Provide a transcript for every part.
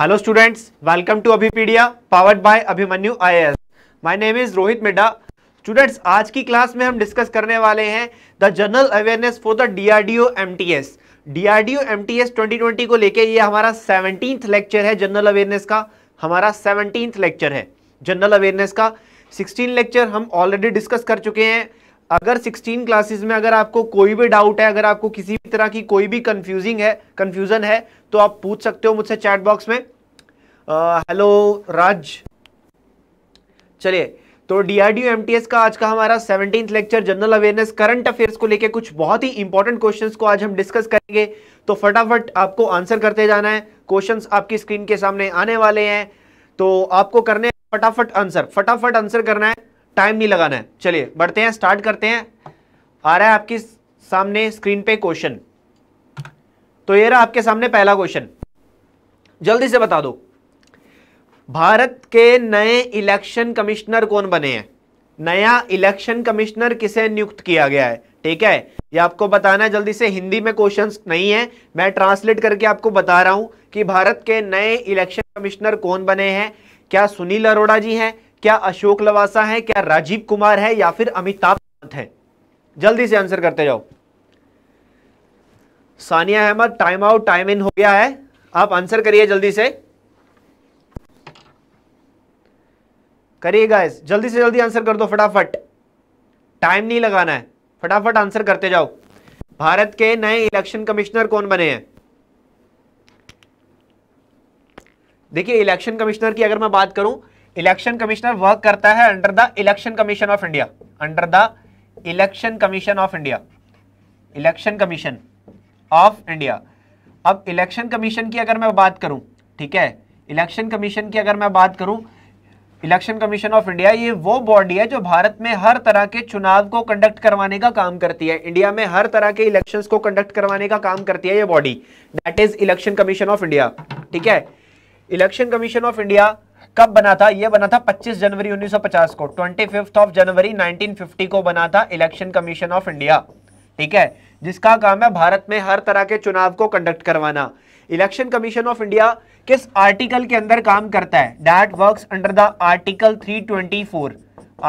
Hello students welcome to Abhipedia powered by Abhimanyu IAS my name is Rohit Midda students आज की class में हम डिस्कस करने वाले हैं the general awareness for the DRDO MTS DRDO MTS 2020 को लेके ये हमारा सेवनटीन्थ लेक्चर है जनरल अवेयरनेस का हमारा सेवनटीन्थ लेक्चर है जनरल अवेयरनेस का सिक्सटीन लेक्चर हम ऑलरेडी डिस्कस कर चुके हैं अगर 16 क्लासेस में अगर आपको कोई भी डाउट है अगर आपको किसी भी तरह की कोई भी कंफ्यूजिंग है कंफ्यूजन है तो आप पूछ सकते हो मुझसे चैट बॉक्स में हेलो राज चलिए तो डीआरडीओ एमटीएस का आज का हमारा seventeen lecture general awareness current affairs को लेके कुछ बहुत ही इंपॉर्टेंट क्वेश्चंस को आज हम डिस्कस करेंगे तो फटाफट आपको आंसर करते जाना है क्वेश्चंस आपकी स्क्रीन के सामने आने वाले हैं तो आपको करने फटाफट आंसर फटाफट आंसर करना है टाइम नहीं लगाना है चलिए बढ़ते हैं स्टार्ट करते हैं आ रहा है आपके सामने स्क्रीन पे क्वेश्चन तो ये रहा आपके सामने पहला क्वेश्चन जल्दी से बता दो भारत के नए इलेक्शन कमिश्नर कौन बने हैं नया इलेक्शन कमिश्नर किसे नियुक्त किया गया है ठीक है ये आपको बताना है जल्दी से हिंदी में क्वेश्चंस नहीं है मैं ट्रांसलेट करके आपको बता रहा हूं कि भारत के नए इलेक्शन कमिश्नर कौन बने हैं क्या सुनील अरोड़ा जी हैं क्या अशोक लवासा हैं क्या राजीव कुमार है या फिर अमिताभ कांत है जल्दी से आंसर करते जाओ Sania Ahmed time out time in हो गया है आप आंसर करिए जल्दी से करिए गाइस जल्दी से जल्दी आंसर कर दो फटाफट टाइम नहीं लगाना है फटाफट आंसर करते जाओ भारत के नए इलेक्शन कमिश्नर कौन बने हैं देखिए इलेक्शन कमिश्नर की अगर मैं बात करूं इलेक्शन कमिश्नर वर्क करता है under the election commission of India under the election commission of India election commission of India अब इलेक्शन कमीशन की अगर मैं बात करूं ठीक है इलेक्शन कमीशन की अगर मैं बात करूं इलेक्शन कमीशन ऑफ इंडिया ये वो बॉडी है जो भारत में हर तरह के चुनाव को कंडक्ट करवाने का काम करती है इंडिया में हर तरह के इलेक्शंस को कंडक्ट करवाने का काम करती है ये body that is election commission of India ठीक है इलेक्शन कमीशन ऑफ इंडिया कब बना था ये बना था 25 जनवरी 1950 को 25 ऑफ जनवरी 1950 को बना था इलेक्शन कमीशन ऑफ इंडिया ठीक है जिसका काम है भारत में हर तरह के चुनाव को कंडक्ट करवाना इलेक्शन कमीशन ऑफ इंडिया किस आर्टिकल के अंदर काम करता है that works under the article 324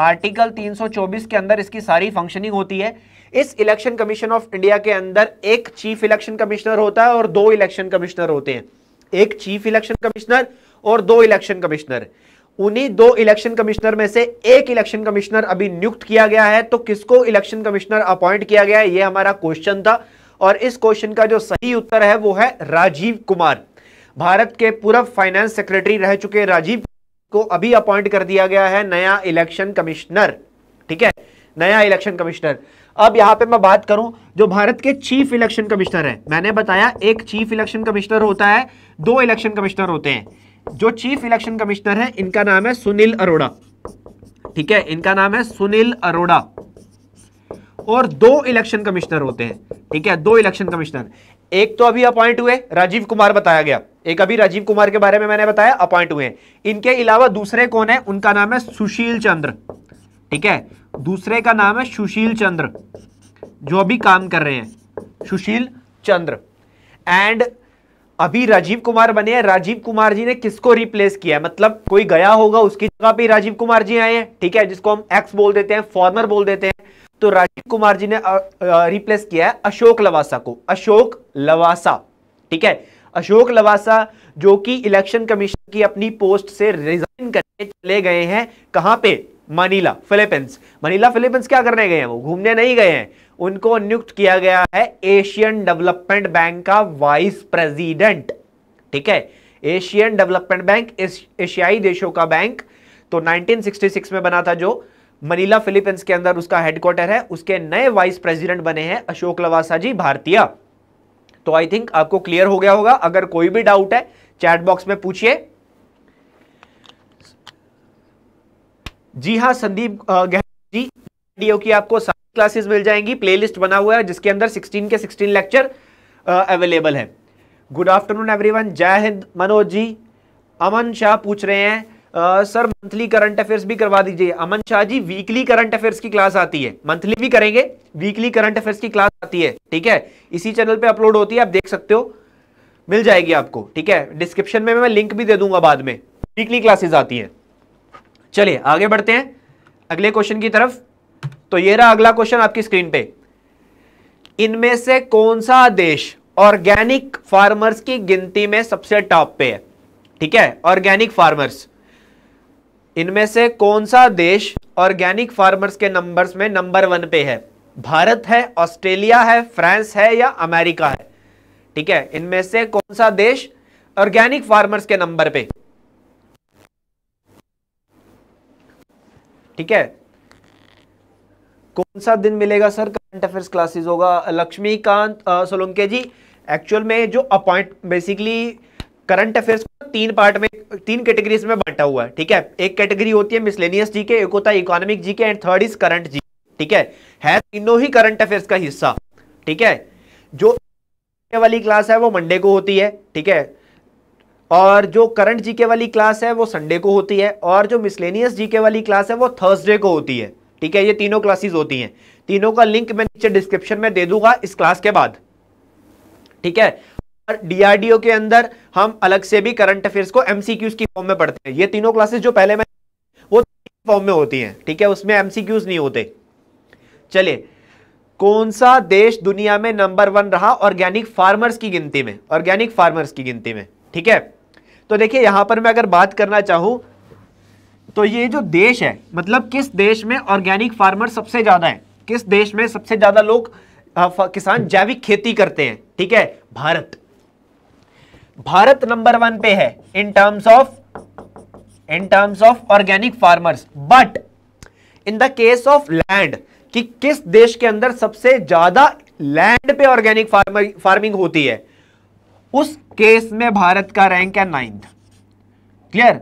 article 324 के अंदर इसकी सारी फंक्शनिंग होती है इस इलेक्शन कमीशन ऑफ इंडिया के अंदर एक चीफ इलेक्शन कमिश्नर होता है और दो इलेक्शन कमिश्नर होते हैं एक चीफ इलेक्शन कमिश्नर और दो इलेक्शन कमिश्नर उन्हीं दो इलेक्शन कमिश्नर में से एक इलेक्शन कमिश्नर अभी नियुक्त किया गया है तो किसको इलेक्शन कमिश्नर अपॉइंट किया गया है यह हमारा क्वेश्चन था और इस क्वेश्चन का जो सही उत्तर है वो है राजीव कुमार भारत के पूर्व फाइनेंस सेक्रेटरी रह चुके राजीव को अभी अपॉइंट कर दिया गया है नया इलेक्शन कमिश्नर ठीक है नया इलेक्शन कमिश्नर अब यहां पे मैं बात करूं जो भारत के चीफ इलेक्शन कमिश्नर है मैंने बताया एक चीफ इलेक्शन कमिश्नर होता है दो इलेक्शन कमिश्नर होते हैं जो चीफ इलेक्शन कमिश्नर है इनका नाम है सुनील अरोड़ा ठीक है इनका नाम है सुनील अरोड़ा और दो इलेक्शन कमिश्नर होते हैं ठीक है दो इलेक्शन कमिश्नर एक तो अभी अपॉइंट हुए राजीव कुमार बताया गया एक अभी राजीव कुमार के बारे में मैंने बताया अपॉइंट हुए इनके अलावा दूसरे कौन है उनका नाम है सुशील चंद्र ठीक है दूसरे का नाम है सुशील चंद्र जो अभी काम कर रहे हैं सुशील चंद्र एंड अभी राजीव कुमार बने हैं राजीव कुमार जी ने किसको रिप्लेस किया है मतलब कोई गया होगा उसकी जगह पे राजीव कुमार जी आए हैं ठीक है जिसको हम एक्स बोल देते हैं फॉर्मर बोल देते हैं तो राजीव कुमार जी ने रिप्लेस किया है अशोक लवासा को अशोक लवासा ठीक है अशोक लवासा जो कि इलेक्शन कमीशन की अपनी पोस्ट से रिजाइन करके चले गए हैं कहां पे मनीला फिलीपींस मनीला फिलीपींस क्या करने गए हैं वो घूमने नहीं गए हैं उनको नियुक्त किया गया है एशियन डेवलपमेंट बैंक का वाइस प्रेसिडेंट ठीक है एशियन डेवलपमेंट बैंक एशियाई देशों का बैंक तो 1966 में बना था जो मनीला फिलीपींस के अंदर उसका हेडक्वार्टर है उसके नए वाइस प्रेसिडेंट बने हैं अशोक लवासा जी भारतीय तो आई थिंक आपको क्लियर हो गया होगा अगर कोई भी डाउट है चैट बॉक्स में पूछिए जी हाँ संदीप जी डीओ की आपको सारी क्लासेस मिल जाएंगी प्लेलिस्ट बना हुआ है जिसके अंदर 16 के 16 लेक्चर अवेलेबल है गुड आफ्टरनून एवरीवन जय हिंद मनोज जी अमन शाह पूछ रहे हैं सर मंथली करंट अफेयर्स भी करवा दीजिए Aman Shah ji weekly current affairs की क्लास आती है मंथली भी करेंगे वीकली करंट अफेयर्स की क्लास आती है ठीक है इसी चैनल पे अपलोड होती है आप देख सकते हो मिल जाएगी आपको ठीक है डिस्क्रिप्शन में मैं लिंक भी दे दूंगा बाद में वीकली क्लासेस आती हैं चलिए आगे बढ़ते हैं अगले क्वेश्चन की तरफ तो ये रहा अगला क्वेश्चन आपकी स्क्रीन पे इनमें से कौन सा देश ऑर्गेनिक फार्मर्स की गिनती में सबसे टॉप पे है ठीक है ऑर्गेनिक फार्मर्स इनमें से कौन सा देश ऑर्गेनिक फार्मर्स के नंबर्स में नंबर वन पे है भारत है ऑस्ट्रेलिया है फ्रांस है या अमेरिका है ठीक है इनमें से कौन सा देश ऑर्गेनिक फार्मर्स के नंबर पे ठीक है कौन सा दिन मिलेगा सर करंट अफेयर्स क्लासेस होगा लक्ष्मीकांत सोलंके जी एक्चुअल में जो अपॉइंट बेसिकली करंट अफेयर्स तीन पार्ट में तीन कैटेगरीज में बांटा हुआ है ठीक है एक कैटेगरी होती है मिसलेनियस जीके एक होता है economic GK and third is current जी ठीक है है तीनों ही करंट अफेयर्स का हिस्सा ठीक है जो वाली क्लास है वो मंडे को होती है ठीक है और जो करंट जीके वाली क्लास है वो संडे को होती है और जो मिसलेनियस जीके वाली क्लास है वो थर्सडे को होती है ठीक है ये तीनों क्लासेस होती हैं तीनों का लिंक मैं नीचे डिस्क्रिप्शन में दे दूंगा इस क्लास के बाद ठीक है और डीआरडीओ के अंदर हम अलग से भी करंट अफेयर्स को एमसीक्यूज की फॉर्म में पढ़ते हैं ये तीनों क्लासेस जो पहले मैं वो फॉर्म में होती हैं ठीक है उसमें एमसीक्यूज नहीं होते चलिए कौन सा देश दुनिया में नंबर वन रहा ऑर्गेनिक फार्मर्स की गिनती में ऑर्गेनिक फार्मर्स की गिनती में ठीक है तो देखिए यहां पर मैं अगर बात करना चाहूं तो ये जो देश है मतलब किस देश में ऑर्गेनिक फार्मर सबसे ज़्यादा है किस देश में सबसे ज़्यादा लोग किसान जैविक खेती करते हैं ठीक है भारत भारत नंबर वन पे है in terms of in terms of organic farmers but in the case of land कि किस देश के अंदर सबसे ज्यादा लैंड पे ऑर्गेनिक फार्मिंग होती है उस केस में भारत का रैंक है नाइन्थ क्लियर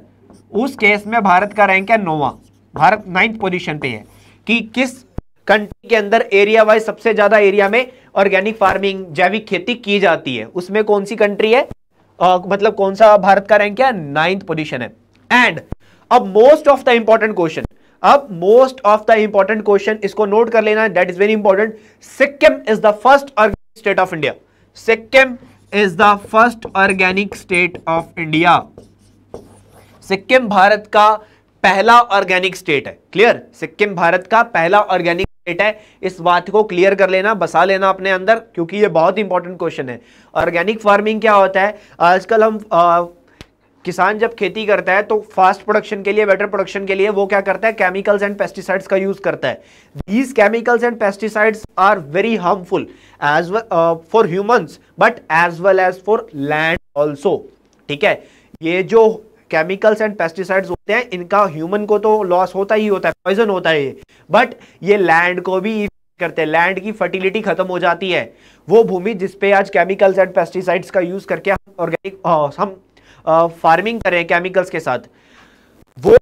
उस केस में भारत का रैंक है नोवा भारत नाइन्थ पोजीशन पे है कि किस कंट्री के अंदर एरिया वाइज सबसे ज्यादा एरिया में ऑर्गेनिक फार्मिंग जैविक खेती की जाती है उसमें कौन सी कंट्री है आ, मतलब कौन सा भारत का रैंक है नाइन्थ पोजिशन है एंड अब most of the important question अब most of the important question इसको नोट कर लेना that is very important Sikkim is the first organic state of India Sikkim is the first organic state of India Sikkim Bharat का पहला organic state है clear Sikkim Bharat का पहला organic state है इस बात को क्लियर कर लेना बसा लेना अपने अंदर क्योंकि ये बहुत इंपॉर्टेंट क्वेश्चन है ऑर्गेनिक फार्मिंग क्या होता है आजकल हम आ, किसान जब खेती करता है तो फास्ट प्रोडक्शन के लिए बेटर प्रोडक्शन के लिए वो क्या करता है केमिकल्स एंड पेस्टिसाइड्स का यूज करता है these chemicals and pesticides are very harmful as for humans but as well as for land also ठीक है ये जो केमिकल्स एंड पेस्टिसाइड्स होते हैं इनका ह्यूमन को तो लॉस होता ही होता है पॉइजन होता है बट ये लैंड को भी करते हैं लैंड की फर्टिलिटी खत्म हो जाती है वो भूमि जिसपे आज केमिकल्स एंड पेस्टिसाइड्स का यूज करके हम ऑर्गेनिक uh, हम फार्मिंग करें केमिकल्स के साथ वो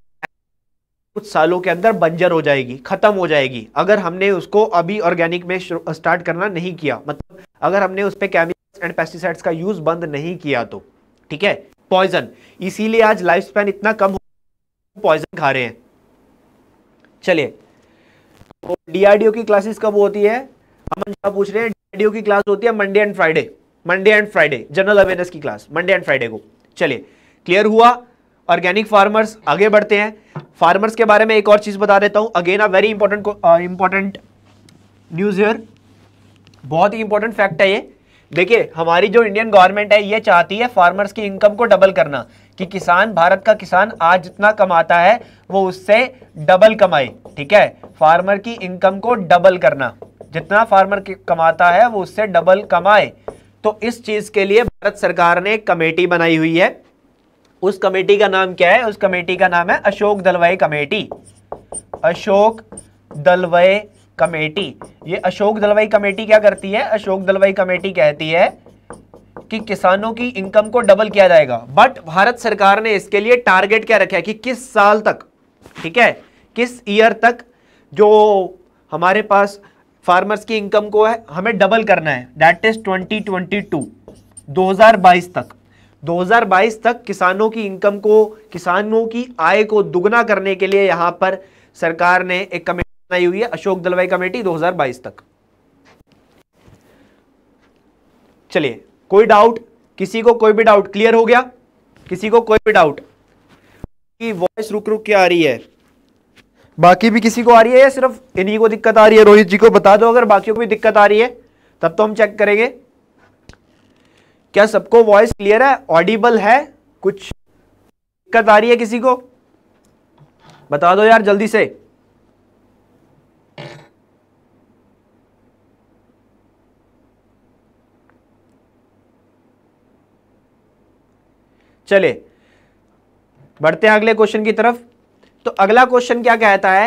कुछ सालों के अंदर बंजर हो जाएगी खत्म हो जाएगी अगर हमने उसको अभी ऑर्गेनिक में स्टार्ट करना नहीं किया मतलब अगर हमने उस पर केमिकल्स एंड पेस्टिसाइड्स का यूज बंद नहीं किया तो ठीक है पॉइजन इसीलिए आज लाइफ स्पैन इतना कम हो पॉइजन खा रहे हैं चलिए तो डीआरडीओ की क्लासेस कब होती है हम शाह पूछ रहे हैं डीआरडीओ की क्लास होती है Monday and Friday Monday and Friday general awareness की क्लास मंडे एंड फ्राइडे को चलिए क्लियर हुआ ऑर्गेनिक फार्मर्स आगे बढ़ते हैं फार्मर्स के बारे में एक और चीज़ बता देता हूं again a very important important news here बहुत ही इंपॉर्टेंट फैक्ट है ये देखिए हमारी जो इंडियन गवर्नमेंट है ये चाहती है फार्मर्स की इनकम को डबल करना कि किसान भारत का किसान आज जितना कमाता है वो उससे डबल कमाए ठीक है फार्मर की इनकम को डबल करना जितना फार्मर कमाता है वो उससे डबल कमाए तो इस चीज के लिए भारत सरकार ने एक कमेटी बनाई हुई है उस कमेटी का नाम क्या है उस कमेटी का नाम है अशोक दलवाई कमेटी अशोक दलवाई कमेटी ये अशोक दलवाई कमेटी क्या करती है अशोक दलवाई कमेटी कहती है कि किसानों की इनकम को डबल किया जाएगा बट भारत सरकार ने इसके लिए टारगेट क्या रखा है कि किस साल तक ठीक है किस ईयर तक जो हमारे पास फार्मर्स की इनकम को है हमें डबल करना है दैट इज 2022 2022 तक 2022 तक किसानों की इनकम को किसानों की आय को दुगना करने के लिए यहां पर सरकार ने एक कमेटी बनाई हुई है अशोक दलवाई कमेटी 2022 तक चलिए कोई डाउट किसी को कोई भी डाउट क्लियर हो गया किसी को कोई भी डाउट की वॉइस रुक रुक के आ रही है बाकी भी किसी को आ रही है या सिर्फ इन्हीं को दिक्कत आ रही है रोहित जी को बता दो अगर बाकी को भी दिक्कत आ रही है तब तो हम चेक करेंगे क्या सबको वॉइस क्लियर है ऑडिबल है कुछ दिक्कत आ रही है किसी को बता दो यार जल्दी से चले बढ़ते हैं अगले क्वेश्चन की तरफ तो अगला क्वेश्चन क्या कहता है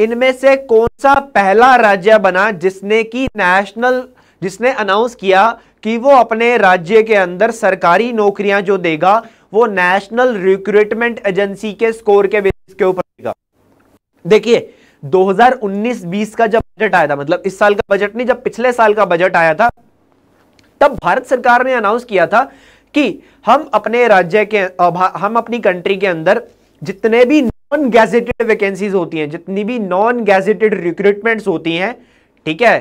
इनमें से कौन सा पहला राज्य बना जिसने की नेशनल जिसने अनाउंस किया कि वो अपने राज्य के अंदर सरकारी नौकरियां जो देगा वो नेशनल रिक्रूटमेंट एजेंसी के स्कोर के बेसिस के ऊपर देगा देखिए 2019-20 का जब बजट आया था मतलब इस साल का बजट नहीं जब पिछले साल का बजट आया था तब भारत सरकार ने अनाउंस किया था कि हम अपने राज्य के हम अपनी कंट्री के अंदर जितने भी नॉन गैजेटेड वैकेंसीज होती हैं जितनी भी नॉन गैजेटेड रिक्रूटमेंट्स होती हैं ठीक है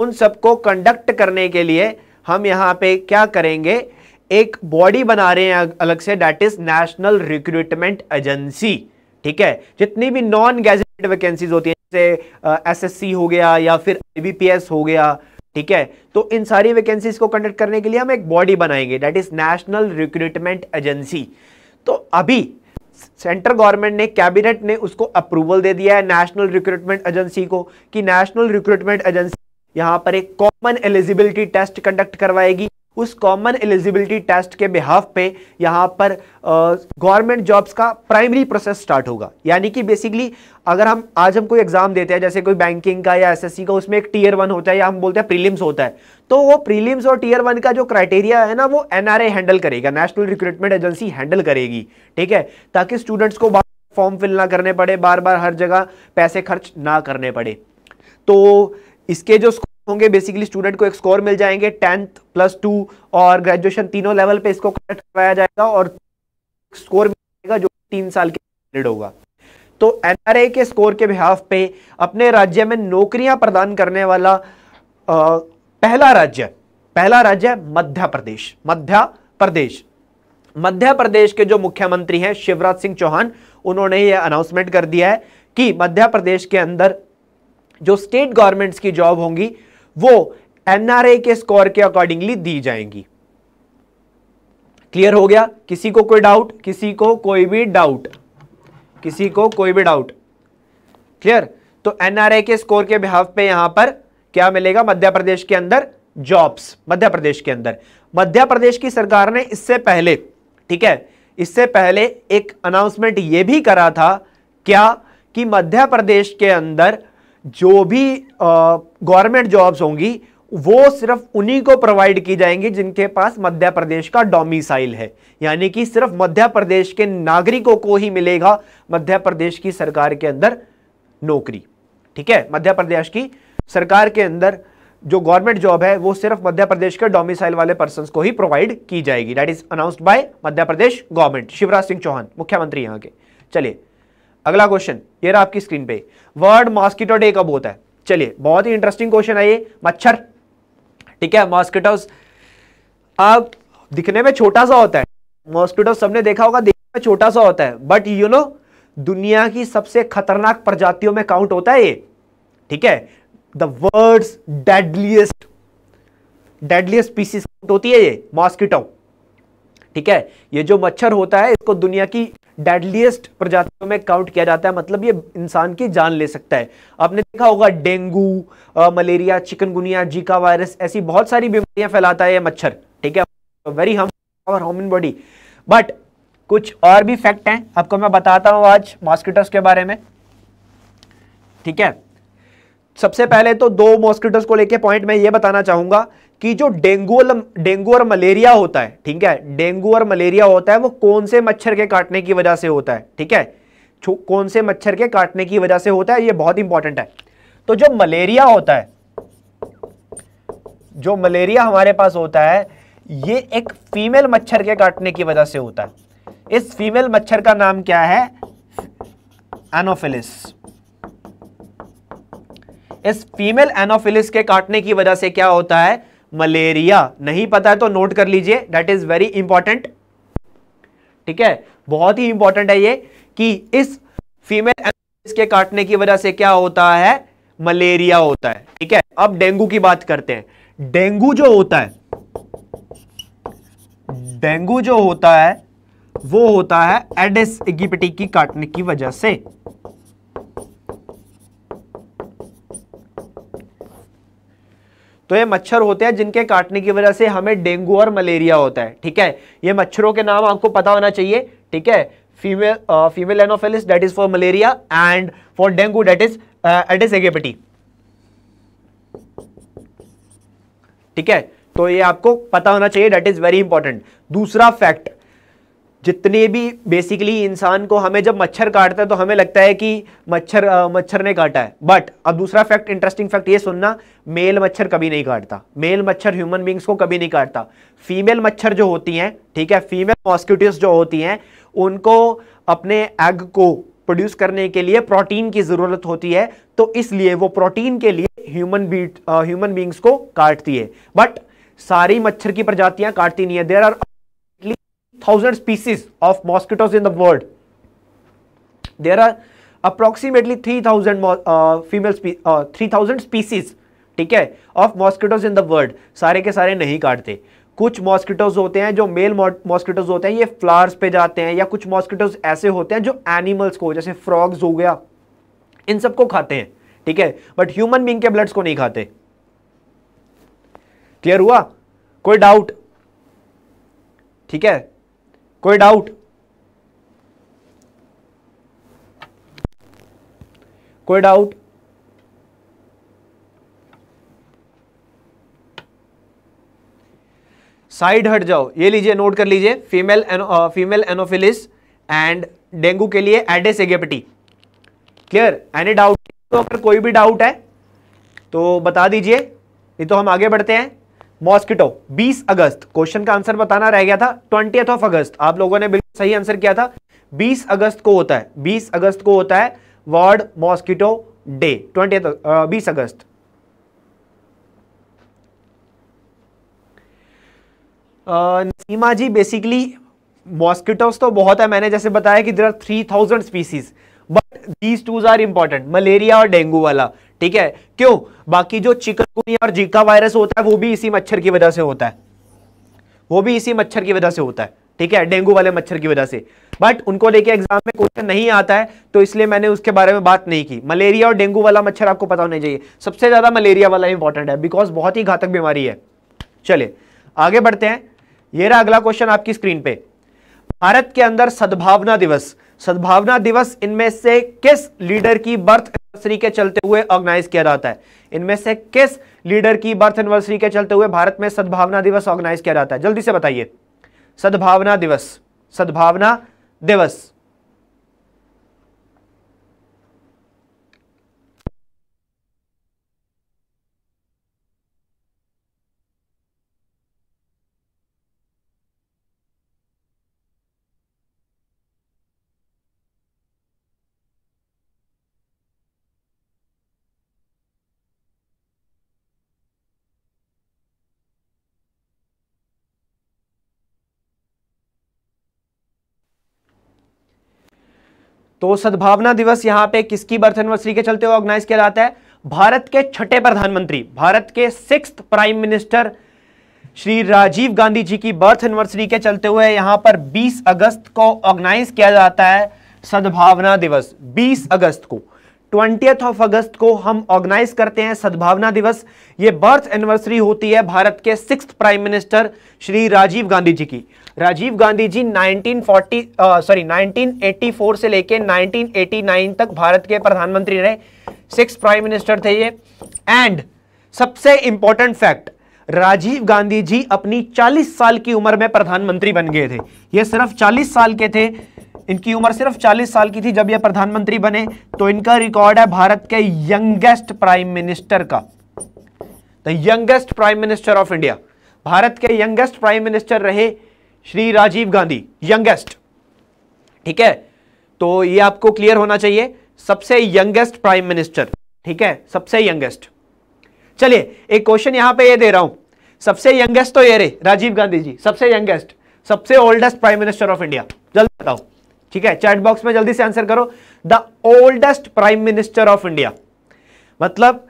उन सबको कंडक्ट करने के लिए हम यहाँ पे क्या करेंगे एक बॉडी बना रहे हैं अलग से that is national recruitment agency ठीक है जितनी भी नॉन गैजेटेड वैकेंसीज होती हैं जैसे एस एस सी हो गया या फिर एबीपीएस हो गया ठीक है तो इन सारी वैकेंसीज को कंडक्ट करने के लिए हम एक बॉडी बनाएंगे that is national recruitment agency तो अभी सेंट्रल गवर्नमेंट ने कैबिनेट ने उसको अप्रूवल दे दिया है नेशनल रिक्रूटमेंट एजेंसी को कि नेशनल रिक्रूटमेंट एजेंसी यहां पर एक कॉमन एलिजिबिलिटी टेस्ट कंडक्ट करवाएगी उस कॉमन एलिजिबिलिटी टेस्ट के बिहाफ पे यहाँ पर गवर्नमेंट जॉब्स का प्राइमरी प्रोसेस स्टार्ट होगा यानी कि बेसिकली अगर हम आज हम कोई एग्जाम देते हैं जैसे कोई बैंकिंग का या एसएससी का उसमें एक टीयर वन होता है या हम बोलते हैं प्रीलिम्स होता है तो वो प्रीलिम्स और टीयर वन का जो क्राइटेरिया है ना वो एन हैंडल करेगा नेशनल रिक्रूटमेंट एजेंसी हैंडल करेगी ठीक है ताकि स्टूडेंट्स को फॉर्म फिल ना करने पड़े बार बार हर जगह पैसे खर्च ना करने पड़े तो इसके जो होंगे बेसिकली स्टूडेंट को एक स्कोर मिल जाएंगे टेंथ प्लस टू और ग्रेजुएशन तीनों लेवल पे इसको कलेक्ट करवाया जाएगा और स्कोर मिल जाएगा जो तीन साल के वैलिड होगा तो एनआरए के स्कोर के बिहाफ पे अपने राज्य में नौकरियां प्रदान करने वाला आ, पहला राज्य पहला राज्य मध्य प्रदेश मध्य प्रदेश मध्य प्रदेश के जो मुख्यमंत्री हैं शिवराज सिंह चौहान उन्होंने यह अनाउंसमेंट कर दिया है कि मध्य प्रदेश के अंदर जो स्टेट गवर्नमेंट्स की जॉब होंगी वो एनआरए के स्कोर के अकॉर्डिंगली दी जाएंगी क्लियर हो गया किसी को कोई डाउट किसी को कोई भी डाउट किसी को कोई भी डाउट क्लियर तो एनआरए के स्कोर के बिहाव पे यहां पर क्या मिलेगा मध्य प्रदेश के अंदर जॉब्स मध्य प्रदेश के अंदर मध्य प्रदेश की सरकार ने इससे पहले ठीक है इससे पहले एक अनाउंसमेंट यह भी करा था क्या कि मध्य प्रदेश के अंदर जो भी गवर्नमेंट जॉब्स होंगी वो सिर्फ उन्हीं को प्रोवाइड की जाएंगी जिनके पास मध्य प्रदेश का डोमिसाइल है यानी कि सिर्फ मध्य प्रदेश के नागरिकों को ही मिलेगा मध्य प्रदेश की सरकार के अंदर नौकरी ठीक है मध्य प्रदेश की सरकार के अंदर जो गवर्नमेंट जॉब है वो सिर्फ मध्य प्रदेश के डोमिसाइल वाले पर्सन को ही प्रोवाइड की जाएगी that is announced by Madhya Pradesh government Shivraj Singh Chouhan मुख्यमंत्री यहाँ के चलिए अगला क्वेश्चन ये रहा आपकी स्क्रीन पे वर्ल्ड मॉस्किटो डे कब होता है चलिए बहुत ही इंटरेस्टिंग क्वेश्चन है ये मच्छर ठीक है मॉस्किटोज अब दिखने में छोटा सा होता है मॉस्किटो सबने देखा होगा दिखने में छोटा सा होता है बट यू नो दुनिया की सबसे खतरनाक प्रजातियों में काउंट होता है ये ठीक है the world's deadliest deadliest species होती है ये मॉस्किटो ठीक है ये जो मच्छर होता है इसको दुनिया की डेडलीस्ट प्रजातियों में काउंट किया जाता है मतलब ये इंसान की जान ले सकता है आपने देखा होगा dengue malaria chikungunya Zika virus ऐसी बहुत सारी बीमारियां फैलाता है ये मच्छर ठीक है वेरी हम और ह्यूमन बॉडी बट कुछ और भी फैक्ट हैं आपको मैं बताता हूं आज मॉस्किटोस के बारे में ठीक है सबसे पहले तो दो मॉस्किटोस को लेके पॉइंट में ये बताना चाहूंगा कि जो डेंगू डेंगू और मलेरिया होता है ठीक है डेंगू और मलेरिया होता है वो कौन से मच्छर के काटने की वजह से होता है ठीक है कौन से मच्छर के काटने की वजह से होता है ये बहुत इंपॉर्टेंट है तो जो मलेरिया होता है जो मलेरिया हमारे पास होता है ये एक फीमेल मच्छर के काटने की वजह से होता है इस फीमेल मच्छर का नाम क्या है एनोफिलिस इस फीमेल एनोफिलिस के काटने की वजह से क्या होता है मलेरिया नहीं पता है तो नोट कर लीजिए दैट इज वेरी इंपॉर्टेंट ठीक है बहुत ही इंपॉर्टेंट है ये कि इस फीमेल के काटने की वजह से क्या होता है मलेरिया होता है ठीक है अब डेंगू की बात करते हैं डेंगू जो होता है डेंगू जो होता है वो होता है एडिस इगिपिटी की काटने की वजह से तो ये मच्छर होते हैं जिनके काटने की वजह से हमें डेंगू और मलेरिया होता है ठीक है ये मच्छरों के नाम आपको पता होना चाहिए ठीक है female female anopheles that is for malaria and for dengue that is is aegypti ठीक है तो ये आपको पता होना चाहिए डेट इज वेरी इंपॉर्टेंट दूसरा फैक्ट जितने भी बेसिकली इंसान को हमें जब मच्छर काटता है तो हमें लगता है कि मच्छर आ, मच्छर ने काटा है बट अब दूसरा फैक्ट इंटरेस्टिंग फैक्ट ये सुनना मेल मच्छर कभी नहीं काटता मेल मच्छर ह्यूमन बींग्स को कभी नहीं काटता फीमेल मच्छर जो होती हैं ठीक है फीमेल मॉस्किटोज जो होती हैं उनको अपने एग को प्रोड्यूस करने के लिए प्रोटीन की ज़रूरत होती है तो इसलिए वो प्रोटीन के लिए ह्यूमन बीट ह्यूमन बींग्स को काटती है बट सारी मच्छर की प्रजातियां काटती नहीं है there are thousand species of mosquitoes in the world. There are approximately three thousand uh, female species, uh, three thousand species ठीक है of mosquitoes in the world सारे के सारे नहीं काटते कुछ मॉस्किटोज होते हैं जो मेल मॉस्किटोज होते हैं ये फ्लावर्स पे जाते हैं या कुछ मॉस्किटोज ऐसे होते हैं जो एनिमल्स को जैसे फ्रॉग्स हो गया इन सबको खाते हैं ठीक है बट ह्यूमन बींग के ब्लड्स को नहीं खाते क्लियर हुआ कोई डाउट ठीक है कोई डाउट कोई डाउट साइड हट जाओ ये लीजिए नोट कर लीजिए female ano, female anopheles and dengue के लिए aedes aegypti clear any doubt तो अगर कोई भी डाउट है तो बता दीजिए नहीं तो हम आगे बढ़ते हैं मॉस्किटो 20 अगस्त क्वेश्चन का आंसर बताना रह गया था ट्वेंटी ऑफ अगस्त आप लोगों ने बिल्कुल सही आंसर किया था 20 अगस्त को होता है 20 अगस्त को होता है वर्ल्ड मॉस्किटो डे ट्वेंटी बीस अगस्त नसीमा जी बेसिकली मॉस्किटोस तो बहुत है मैंने जैसे बताया कि there are three thousand species but these twos are important malaria और डेंगू वाला ठीक है क्यों बाकी जो चिकनगुनिया और जीका वायरस होता है वो भी इसी मच्छर की वजह से होता है वो भी इसी मच्छर की वजह से होता है ठीक है डेंगू वाले मच्छर की वजह से बट उनको लेके एग्जाम में क्वेश्चन नहीं आता है तो इसलिए मैंने उसके बारे में बात नहीं की मलेरिया और डेंगू वाला मच्छर आपको पता होना चाहिए सबसे ज़्यादा मलेरिया वाला इंपॉर्टेंट है बिकॉज बहुत ही घातक बीमारी है चलिए आगे बढ़ते हैं ये रहा अगला क्वेश्चन आपकी स्क्रीन पे भारत के अंदर सद्भावना दिवस सद्भावना दिवस इनमें से किस लीडर की बर्थ एनिवर्सरी के चलते हुए ऑर्गेनाइज किया जाता है इनमें से किस लीडर की बर्थ एनिवर्सरी के चलते हुए भारत में सद्भावना दिवस ऑर्गेनाइज किया जाता है जल्दी से बताइए सद्भावना दिवस सद्भावना दिवस तो सद्भावना दिवस यहां पे किसकी बर्थ एनिवर्सरी के चलते हुए ऑर्गेनाइज किया जाता है भारत के छठे प्रधानमंत्री भारत के six prime minister Shri Rajiv Gandhi ji की बर्थ एनिवर्सरी के चलते हुए यहां पर 20 अगस्त को ऑर्गेनाइज किया जाता है सद्भावना दिवस 20 अगस्त को ट्वेंटियथ ऑफ अगस्त को हम ऑर्गेनाइज करते हैं सद्भावना दिवस ये बर्थ एनिवर्सरी होती है भारत के six prime minister Shri Rajiv Gandhi ji की राजीव गांधी जी 1940 सॉरी uh, 1984 से लेके 1989 तक भारत के प्रधानमंत्री रहे सिक्स प्राइम मिनिस्टर थे ये एंड सबसे इंपॉर्टेंट फैक्ट राजीव गांधी जी अपनी 40 साल की उम्र में प्रधानमंत्री बन गए थे ये सिर्फ 40 साल के थे इनकी उम्र सिर्फ 40 साल की थी जब ये प्रधानमंत्री बने तो इनका रिकॉर्ड है भारत के यंगेस्ट प्राइम मिनिस्टर का the youngest prime minister of India Bharat के यंगेस्ट प्राइम मिनिस्टर रहे श्री राजीव गांधी यंगेस्ट ठीक है तो ये आपको क्लियर होना चाहिए सबसे यंगेस्ट प्राइम मिनिस्टर ठीक है सबसे यंगेस्ट चलिए एक क्वेश्चन यहां पे ये दे रहा हूं सबसे यंगेस्ट तो ये रे राजीव गांधी जी सबसे यंगेस्ट सबसे oldest prime minister of India जल्दी बताओ ठीक है चैट बॉक्स में जल्दी से आंसर करो the oldest prime minister of India मतलब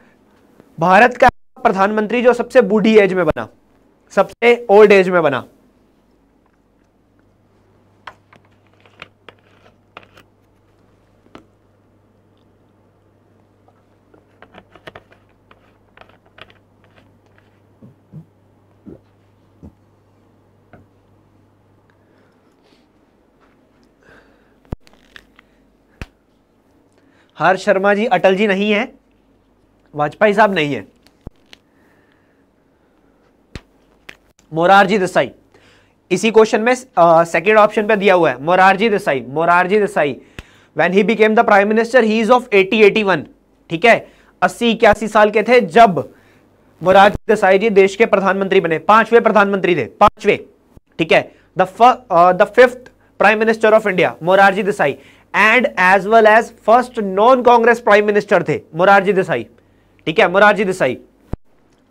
भारत का प्रधानमंत्री जो सबसे बूढ़ी एज में बना सबसे ओल्ड एज में बना हर्ष शर्मा जी अटल जी नहीं है वाजपेयी साहब नहीं है मोरारजी देसाई इसी क्वेश्चन में सेकेंड ऑप्शन पे दिया हुआ है Morarji Desai Morarji Desai when he became the prime minister he is of 80 ठीक है अस्सी इक्यासी साल के थे जब मोरारजी देसाई जी देश के प्रधानमंत्री बने पांचवे प्रधानमंत्री थे पांचवे ठीक है the fifth prime minister of India Morarji Desai and as well as first non Congress prime minister थे मोरारजी देसाई ठीक है मोरारजी देसाई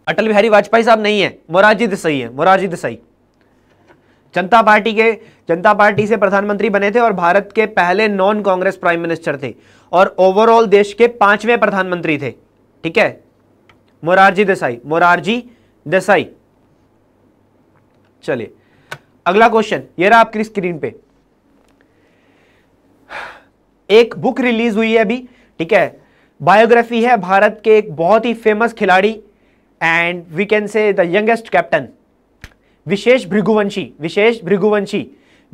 अटल बिहारी वाजपेयी साहब नहीं है मोरारजी देसाई है मोरारजी देसाई जनता पार्टी के जनता पार्टी से प्रधानमंत्री बने थे और भारत के पहले नॉन कांग्रेस प्राइम मिनिस्टर थे और ओवरऑल देश के पांचवें प्रधानमंत्री थे ठीक है मोरारजी देसाई मोरारजी देसाई चलिए अगला क्वेश्चन ये रहा आपकी स्क्रीन पे एक बुक रिलीज हुई है अभी ठीक है बायोग्राफी है भारत के एक बहुत ही फेमस खिलाड़ी and we can say the youngest captain Vishesh Bhriguvanshi Vishesh Bhriguvanshi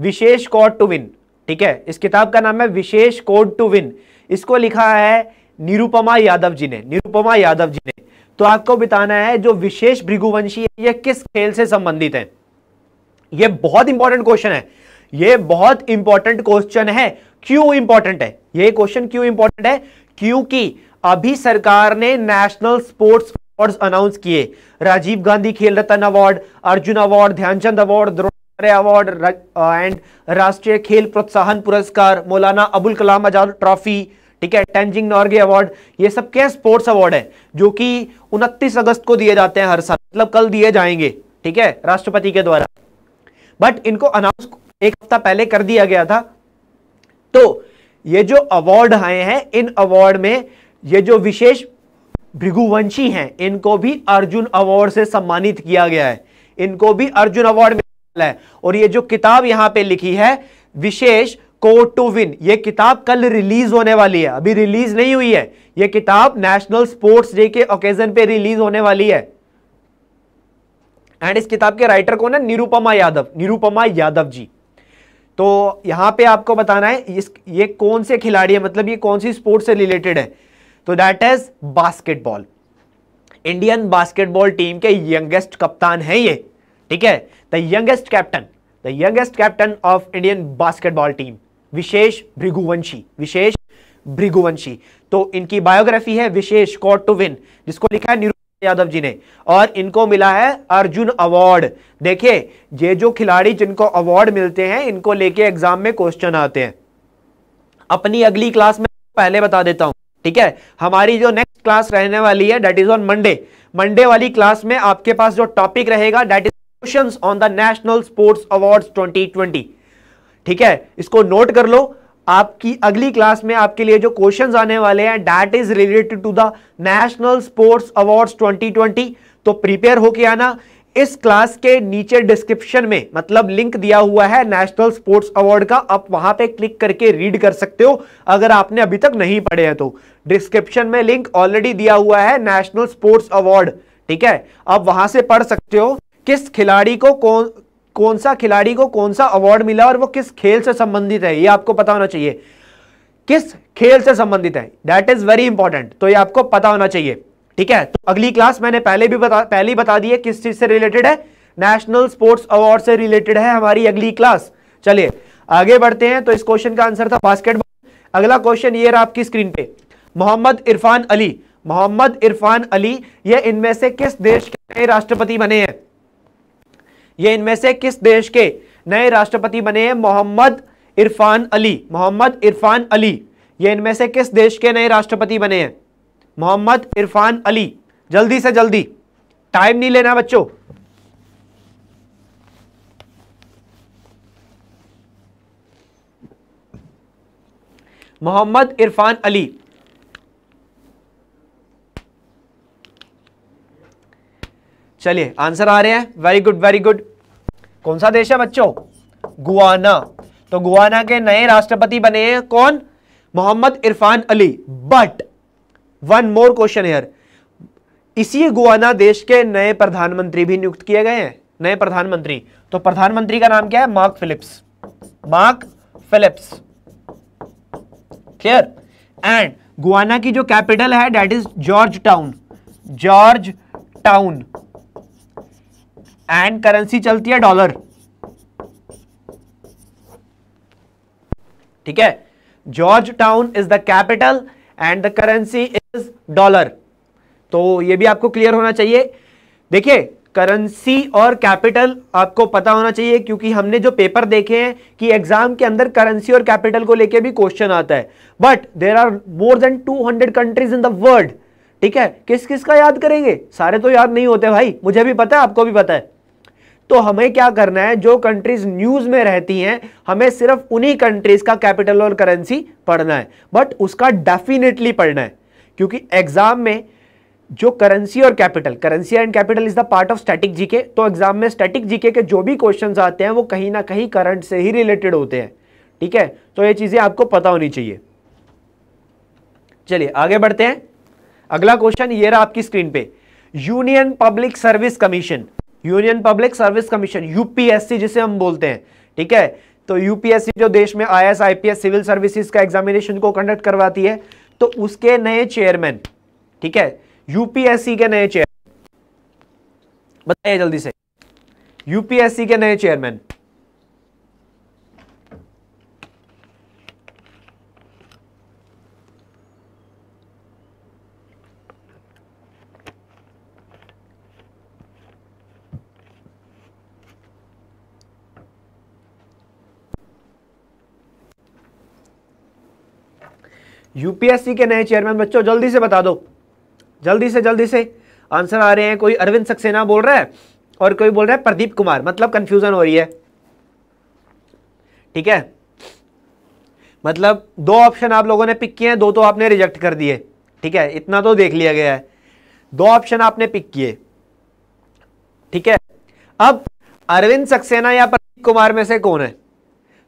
Vishesh code to win ठीक है इस किताब का नाम है विशेष कोड टू विन इसको लिखा है निरुपमा यादव जी ने निरुपमा यादव जी ने तो आपको बताना है जो विशेष भृगुवंशी है यह किस खेल से संबंधित है यह बहुत इंपॉर्टेंट क्वेश्चन है यह बहुत इंपॉर्टेंट क्वेश्चन है क्यों इंपॉर्टेंट है ये क्वेश्चन क्यों इंपॉर्टेंट है क्योंकि अभी सरकार ने नेशनल स्पोर्ट्स अवार्ड्स अनाउंस किए Rajiv Gandhi Khel Ratna award Arjuna award Dhyanchand award Dronacharya award and Rashtriya Khel प्रोत्साहन पुरस्कार मौलाना अबुल कलाम आजाद ट्रॉफी ठीक है टेंजिंग नॉर्गे अवार्ड ये सब क्या स्पोर्ट्स अवार्ड है जो कि उनतीस अगस्त को दिए जाते हैं हर साल मतलब कल दिए जाएंगे ठीक है राष्ट्रपति के द्वारा बट इनको अनाउंस एक हफ्ता पहले कर दिया गया था तो ये जो अवार्ड आए हैं इन अवार्ड में ये जो विशेष भृगुवंशी हैं इनको भी अर्जुन अवार्ड से सम्मानित किया गया है इनको भी अर्जुन अवार्ड मिला है और ये जो किताब यहां पे लिखी है विशेष कोड टू विन ये किताब कल रिलीज होने वाली है अभी रिलीज नहीं हुई है ये किताब नेशनल स्पोर्ट्स डे के ओकेजन पे रिलीज होने वाली है एंड इस किताब के राइटर कौन है निरुपमा यादव निरुपमा यादव जी तो यहां पे आपको बताना है इस ये कौन से खिलाड़ी है मतलब ये कौन सी स्पोर्ट से रिलेटेड है तो that is basketball Indian basketball team के यंगेस्ट कप्तान है ये ठीक है the youngest captain the youngest captain of Indian basketball team Vishesh Bhriguvanshi Vishesh Bhriguvanshi तो इनकी बायोग्राफी है विशेष कॉट टू विन जिसको लिखा है यादव जी ने और इनको मिला है अर्जुन अवार्ड देखिए ये जो खिलाड़ी जिनको अवार्ड मिलते हैं इनको लेके एग्जाम में क्वेश्चन आते हैं अपनी अगली क्लास में पहले बता देता हूं ठीक है हमारी जो नेक्स्ट क्लास रहने वाली है that is on Monday Monday वाली क्लास में आपके पास जो टॉपिक रहेगा that is question on the national sports award twenty ठीक है इसको नोट कर लो आपकी अगली क्लास में आपके लिए जो क्वेश्चंस आने वाले हैं that is related to the national sports awards 2020 तो प्रिपेयर होके आना इस क्लास के नीचे डिस्क्रिप्शन में मतलब लिंक दिया हुआ है नेशनल स्पोर्ट्स अवार्ड का आप वहां पे क्लिक करके रीड कर सकते हो अगर आपने अभी तक नहीं पढ़े हैं तो डिस्क्रिप्शन में लिंक ऑलरेडी दिया हुआ है नेशनल स्पोर्ट्स अवार्ड ठीक है आप वहां से पढ़ सकते हो किस खिलाड़ी को कौन कौन सा खिलाड़ी को कौन सा अवार्ड मिला और वो किस खेल से संबंधित है ये आपको पता होना चाहिए किस खेल से संबंधित है दैट इज वेरी इंपॉर्टेंट तो ये आपको पता होना चाहिए ठीक है तो अगली क्लास मैंने पहले भी बता पहले ही बता दी है किस चीज से रिलेटेड है नेशनल स्पोर्ट्स अवार्ड से रिलेटेड है हमारी अगली क्लास चलिए आगे बढ़ते हैं तो इस क्वेश्चन का आंसर था बास्केटबॉल अगला क्वेश्चन ये रहा आपकी स्क्रीन पे मोहम्मद इरफान अली मोहम्मद इरफान अली ये इनमें से किस देश के राष्ट्रपति बने हैं ये इनमें से किस देश के नए राष्ट्रपति बने हैं मोहम्मद इरफान अली मोहम्मद इरफान अली ये इनमें से किस देश के नए राष्ट्रपति बने हैं मोहम्मद इरफान अली जल्दी से जल्दी टाइम नहीं लेना बच्चों मोहम्मद इरफान अली चलिए आंसर आ रहे हैं वेरी गुड वेरी गुड कौन सा देश है बच्चों गुआना तो गुआना के नए राष्ट्रपति बने हैं कौन Mohamed Irfaan Ali but one more question here इसी गुआना देश के नए प्रधानमंत्री भी नियुक्त किए गए हैं नए प्रधानमंत्री तो प्रधानमंत्री का नाम क्या है Mark Phillips Mark Phillips clear and Guyana की जो कैपिटल है that is Georgetown Georgetown and currency चलती है डॉलर ठीक है Georgetown is the capital and the currency is dollar तो ये भी आपको क्लियर होना चाहिए देखिए करेंसी और कैपिटल आपको पता होना चाहिए क्योंकि हमने जो पेपर देखे हैं कि एग्जाम के अंदर करेंसी और कैपिटल को लेके भी क्वेश्चन आता है but there are more than 200 countries in the world ठीक है किस किस का याद करेंगे सारे तो याद नहीं होते भाई मुझे भी पता है आपको भी पता है तो हमें क्या करना है जो कंट्रीज न्यूज में रहती हैं हमें सिर्फ उन्हीं कंट्रीज का कैपिटल और करेंसी पढ़ना है बट उसका डेफिनेटली पढ़ना है क्योंकि एग्जाम में जो करेंसी और capital currency and capital is the part of static GK तो एग्जाम में स्टैटिक जीके के जो भी क्वेश्चन आते हैं वो कहीं ना कहीं करंट से ही रिलेटेड होते हैं ठीक है तो ये चीजें आपको पता होनी चाहिए चलिए आगे बढ़ते हैं अगला क्वेश्चन ये रहा आपकी स्क्रीन पे union public service commission union public service commission UPSC जिसे हम बोलते हैं ठीक है तो यूपीएससी जो देश में आई एस सिविल सर्विसेज का एग्जामिनेशन को कंडक्ट करवाती है तो उसके नए चेयरमैन ठीक है यूपीएससी के नए चेयरमैन बताइए जल्दी से यूपीएससी के नए चेयरमैन यूपीएससी के नए चेयरमैन बच्चों जल्दी से बता दो जल्दी से जल्दी से आंसर आ रहे हैं कोई अरविंद सक्सेना बोल रहा है और कोई बोल रहा है प्रदीप कुमार मतलब कंफ्यूजन हो रही है ठीक है मतलब दो ऑप्शन आप लोगों ने पिक किए हैं दो तो आपने रिजेक्ट कर दिए ठीक है इतना तो देख लिया गया है दो ऑप्शन आपने पिक किए ठीक है अब अरविंद सक्सेना या प्रदीप कुमार में से कौन है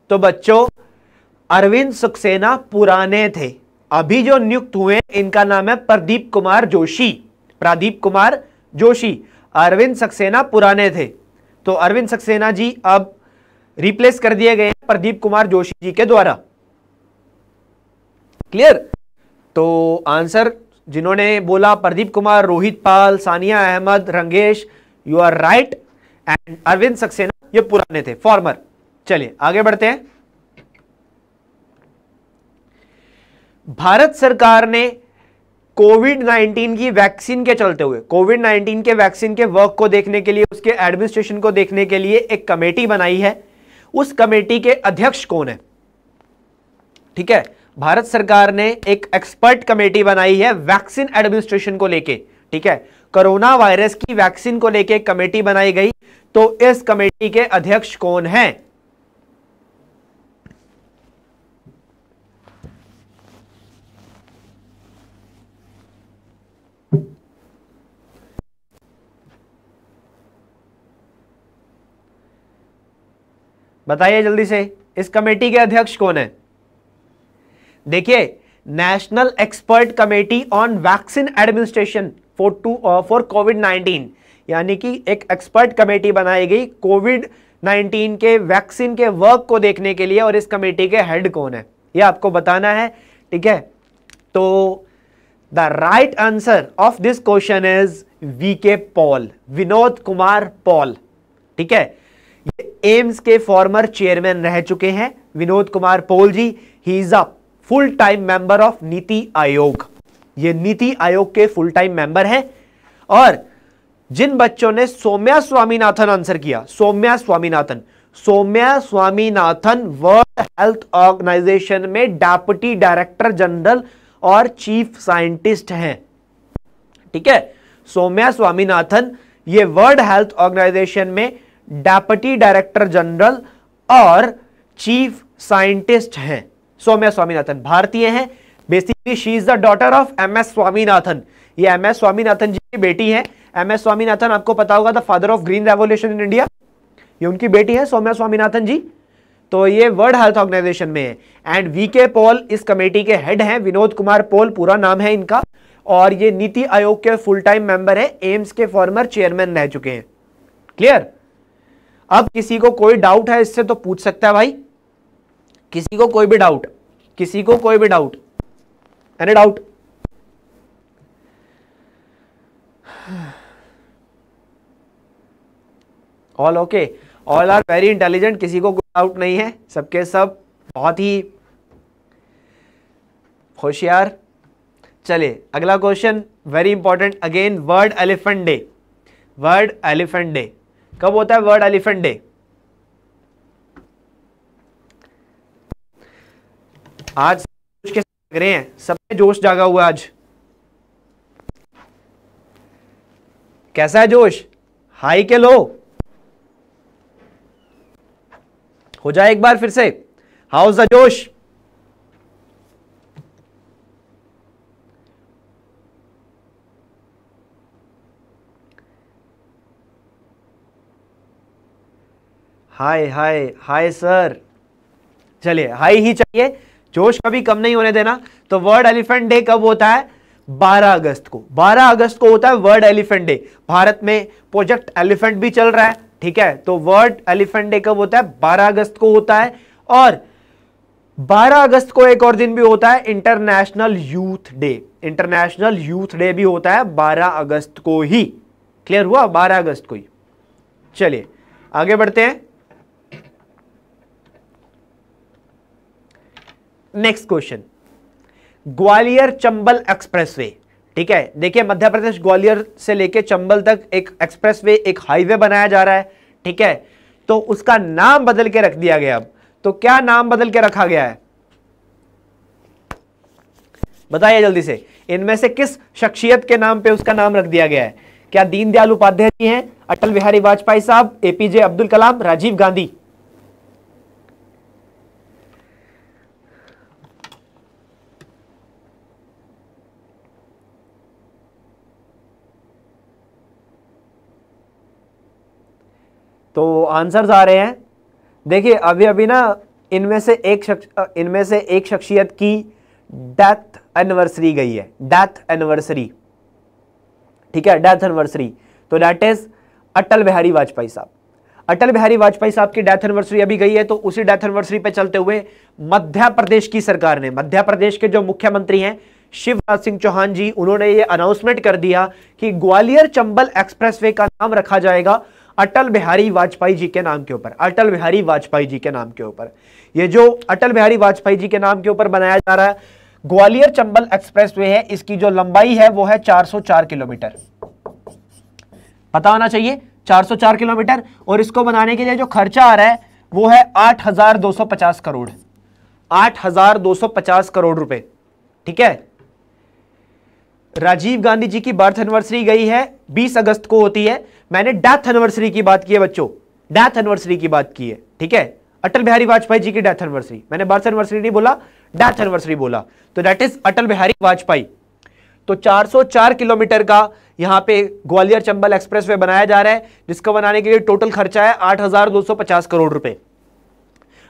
तो बच्चों अरविंद सक्सेना पुराने थे अभी जो नियुक्त हुए इनका नाम है प्रदीप कुमार जोशी प्रदीप कुमार जोशी अरविंद सक्सेना पुराने थे तो अरविंद सक्सेना जी अब रिप्लेस कर दिए गए प्रदीप कुमार जोशी जी के द्वारा क्लियर तो आंसर जिन्होंने बोला Pradeep Kumar Rohit Pal Sania Ahmed Rangesh you are right and Arvind Saxena ये पुराने थे फॉर्मर चलिए आगे बढ़ते हैं भारत सरकार ने कोविड 19 की वैक्सीन के चलते हुए कोविड 19 के वैक्सीन के वर्क को देखने के लिए उसके एडमिनिस्ट्रेशन को देखने के लिए एक कमेटी बनाई है उस कमेटी के अध्यक्ष कौन है ठीक है भारत सरकार ने एक एक्सपर्ट कमेटी बनाई है वैक्सीन एडमिनिस्ट्रेशन को लेके ठीक है कोरोना वायरस की वैक्सीन को लेके कमेटी बनाई गई तो इस कमेटी के अध्यक्ष कौन है बताइए जल्दी से इस कमेटी के अध्यक्ष कौन है देखिए national expert committee on vaccine administration for to for COVID 19 यानी कि एक एक्सपर्ट कमेटी बनाई गई कोविड 19 के वैक्सीन के वर्क को देखने के लिए और इस कमेटी के हेड कौन है ये आपको बताना है ठीक है तो the right answer of this question is V K Paul Vinod Kumar Paul ठीक है एम्स के फॉर्मर चेयरमैन रह चुके हैं विनोद कुमार पोल जी ही is a full time member of NITI Aayog ये नीति आयोग के फुल टाइम मेंबर हैं और जिन बच्चों ने सोम्या स्वामीनाथन आंसर किया Soumya Swaminathan Soumya Swaminathan World Health Organization में डेप्यूटी डायरेक्टर जनरल और चीफ साइंटिस्ट हैं ठीक है सोम्या स्वामीनाथन ये वर्ल्ड हेल्थ ऑर्गेनाइजेशन में डेप्टी डायरेक्टर जनरल और चीफ साइंटिस्ट हैं सौम्या स्वामीनाथन भारतीय हैं basically she is the daughter of M S Swaminathan ये एम एस स्वामीनाथन जी की बेटी है एम एस स्वामीनाथन आपको पता होगा the father of green revolution in India ये उनकी बेटी है सौम्या स्वामीनाथन जी तो ये वर्ल्ड हेल्थ ऑर्गेनाइजेशन में है एंड वी के पॉल इस कमेटी के हेड हैं विनोद कुमार पॉल पूरा नाम है इनका और ये नीति आयोग के फुल टाइम मेंबर है एम्स के फॉर्मर चेयरमैन रह चुके हैं क्लियर अब किसी को कोई डाउट है इससे तो पूछ सकता है भाई किसी को कोई भी डाउट किसी को कोई भी doubt any doubt all okay all are very intelligent किसी को कोई डाउट नहीं है सबके सब बहुत ही होशियार चले अगला question very important again world elephant day world elephant day कब होता है वर्ल्ड एलिफेंट डे आज के लग रहे हैं सबसे जोश जागा हुआ आज कैसा है जोश हाई के लो हो जाए एक बार फिर से हाउस द जोश हाय हाय हाय सर चलिए हाई ही चाहिए जोश कभी कम नहीं होने देना तो वर्ल्ड एलिफेंट डे कब होता है 12 अगस्त को 12 अगस्त को होता है वर्ल्ड एलिफेंट डे भारत में प्रोजेक्ट एलिफेंट भी चल रहा है ठीक है तो वर्ल्ड एलिफेंट डे कब होता है 12 अगस्त को होता है और 12 अगस्त को एक और दिन भी होता है international youth day international youth day भी होता है 12 अगस्त को ही क्लियर हुआ 12 अगस्त को ही चलिए आगे बढ़ते हैं next question Gwalior Chambal expressway ठीक है देखिए मध्य प्रदेश ग्वालियर से लेके चंबल तक एक एक्सप्रेसवे एक हाईवे बनाया जा रहा है ठीक है तो उसका नाम बदल के रख दिया गया अब तो क्या नाम बदल के रखा गया है बताइए जल्दी से इनमें से किस शख्सियत के नाम पे उसका नाम रख दिया गया है क्या दीनदयाल उपाध्याय जी हैं अटल बिहारी वाजपेयी साहब एपीजे अब्दुल कलाम राजीव गांधी तो आंसर्स आ रहे हैं देखिए अभी अभी ना इनमें से एक इनमें से एक शख्सियत की डेथ एनिवर्सरी गई है डेथ एनिवर्सरी ठीक है डेथ एनिवर्सरी तो डेट इज अटल बिहारी वाजपेयी साहब अटल बिहारी वाजपेयी साहब की डेथ एनिवर्सरी अभी गई है तो उसी डेथ एनिवर्सरी पे चलते हुए मध्य प्रदेश की सरकार ने मध्य प्रदेश के जो मुख्यमंत्री हैं शिवराज सिंह चौहान जी उन्होंने ये अनाउंसमेंट कर दिया कि ग्वालियर चंबल एक्सप्रेसवे का नाम रखा जाएगा अटल बिहारी वाजपेयी जी के नाम के ऊपर अटल बिहारी वाजपेयी जी के नाम के ऊपर ये जो अटल बिहारी वाजपेयी जी के नाम के ऊपर बनाया जा रहा है ग्वालियर चंबल वे है इसकी जो लंबाई है वो है चार किलोमीटर पता होना चाहिए 404 किलोमीटर और इसको बनाने के लिए जो खर्चा आ रहा है वो है 8,250 करोड़ 8,250 करोड़ रुपए ठीक है राजीव गांधी जी की बर्थ एनिवर्सरी गई है 20 अगस्त को होती है मैंने डेथ एनिवर्सरी की बात की है बच्चों डेथ एनिवर्सरी की बात की है ठीक है अटल बिहारी वाजपेयी जी की डेथ एनिवर्सरी मैंने बर्थ एनिवर्सरी नहीं बोला डेथ एनिवर्सरी बोला तो डेट इज अटल बिहारी वाजपेयी तो 404 किलोमीटर का यहां पे ग्वालियर चंबल एक्सप्रेसवे बनाया जा रहा है जिसको बनाने के लिए टोटल खर्चा है 8,250 करोड़ रुपए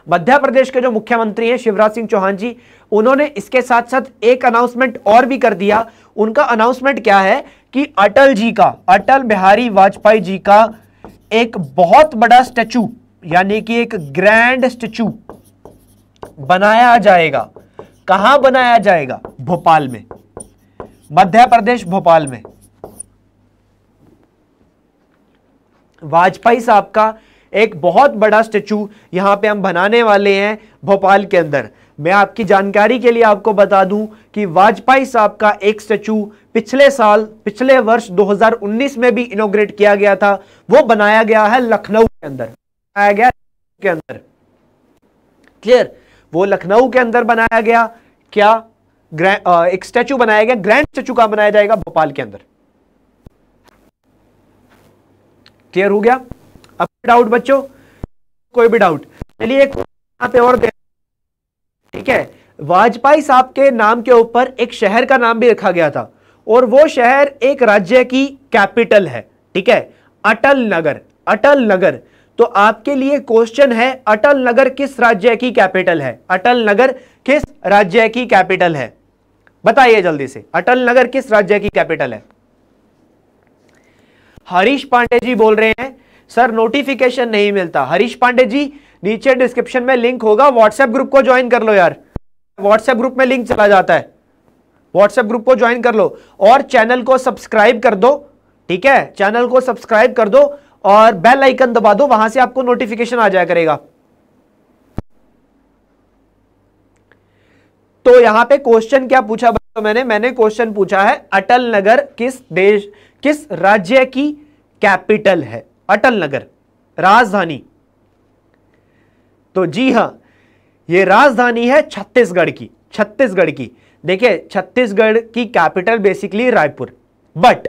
मध्य प्रदेश के जो मुख्यमंत्री हैं शिवराज सिंह चौहान जी उन्होंने इसके साथ साथ एक अनाउंसमेंट और भी कर दिया उनका अनाउंसमेंट क्या है कि अटल जी का अटल बिहारी वाजपेयी जी का एक बहुत बड़ा स्टैचू यानी कि एक ग्रैंड स्टेचू बनाया जाएगा कहां बनाया जाएगा भोपाल में मध्य प्रदेश भोपाल में वाजपेयी साहब का एक बहुत बड़ा स्टेचू यहां पे हम बनाने वाले हैं भोपाल के अंदर मैं आपकी जानकारी के लिए आपको बता दूं कि वाजपेयी साहब का एक स्टैचू पिछले साल पिछले वर्ष 2019 में भी इनोग्रेट किया गया था वो बनाया गया है लखनऊ के अंदर बनाया गया के अंदर क्लियर वो लखनऊ के अंदर बनाया गया क्या आ, एक स्टैचू बनाया गया ग्रैंड स्टैचू का बनाया जाएगा भोपाल के अंदर क्लियर हो गया अब डाउट बच्चों कोई भी डाउट चलिए यहाँ और देख ठीक है वाजपेयी साहब के नाम के ऊपर एक शहर का नाम भी रखा गया था और वो शहर एक राज्य की कैपिटल है ठीक है अटल नगर अटल नगर तो आपके लिए क्वेश्चन है अटल नगर किस राज्य की कैपिटल है अटल नगर किस राज्य की कैपिटल है बताइए जल्दी से अटल नगर किस राज्य की कैपिटल है हरीश पांडे जी बोल रहे हैं सर नोटिफिकेशन नहीं मिलता हरीश पांडे जी नीचे डिस्क्रिप्शन में लिंक होगा व्हाट्सएप ग्रुप को ज्वाइन कर लो यार व्हाट्सएप ग्रुप में लिंक चला जाता है व्हाट्सएप ग्रुप को ज्वाइन कर लो और चैनल को सब्सक्राइब कर दो ठीक है चैनल को सब्सक्राइब कर दो और बेल आइकन दबा दो वहां से आपको नोटिफिकेशन आ जाया करेगा तो यहां पे क्वेश्चन क्या पूछा तो मैंने मैंने क्वेश्चन पूछा है अटल नगर किस देश किस राज्य की कैपिटल है अटल नगर राजधानी तो जी हां यह राजधानी है छत्तीसगढ़ की छत्तीसगढ़ की देखिए छत्तीसगढ़ की कैपिटल बेसिकली रायपुर बट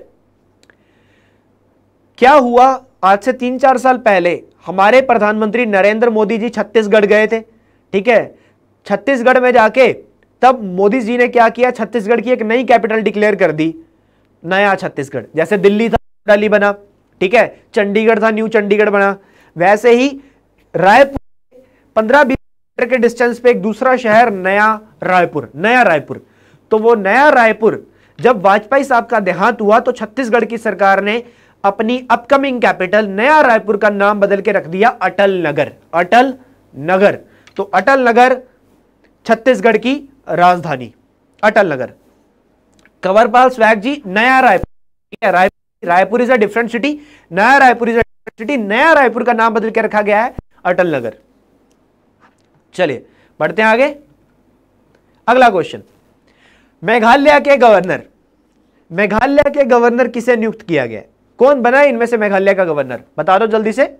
क्या हुआ आज से तीन चार साल पहले हमारे प्रधानमंत्री नरेंद्र मोदी जी छत्तीसगढ़ गए थे ठीक है छत्तीसगढ़ में जाके तब मोदी जी ने क्या किया छत्तीसगढ़ की एक नई कैपिटल डिक्लेयर कर दी नया छत्तीसगढ़ जैसे दिल्ली था डाली बना ठीक है चंडीगढ़ था न्यू चंडीगढ़ बना वैसे ही रायपुर पंद्रह बीस किलोमीटर के डिस्टेंस पे एक दूसरा शहर नया रायपुर नया रायपुर तो वो नया रायपुर जब वाजपेयी साहब का देहांत हुआ तो छत्तीसगढ़ की सरकार ने अपनी अपकमिंग कैपिटल नया रायपुर का नाम बदल के रख दिया अटल नगर अटल नगर तो अटल नगर छत्तीसगढ़ की राजधानी अटल नगर कंवरपाल स्वैग जी नया रायपुर ठीक है Raipur Raipur is a different city Naya Raipur is a city Naya Raipur का नाम बदल के रखा गया है अटल नगर चलिए बढ़ते हैं आगे अगला क्वेश्चन मेघालय के गवर्नर मेघालय के गवर्नर किसे नियुक्त किया गया कौन बना है इनमें से मेघालय का गवर्नर बता दो जल्दी से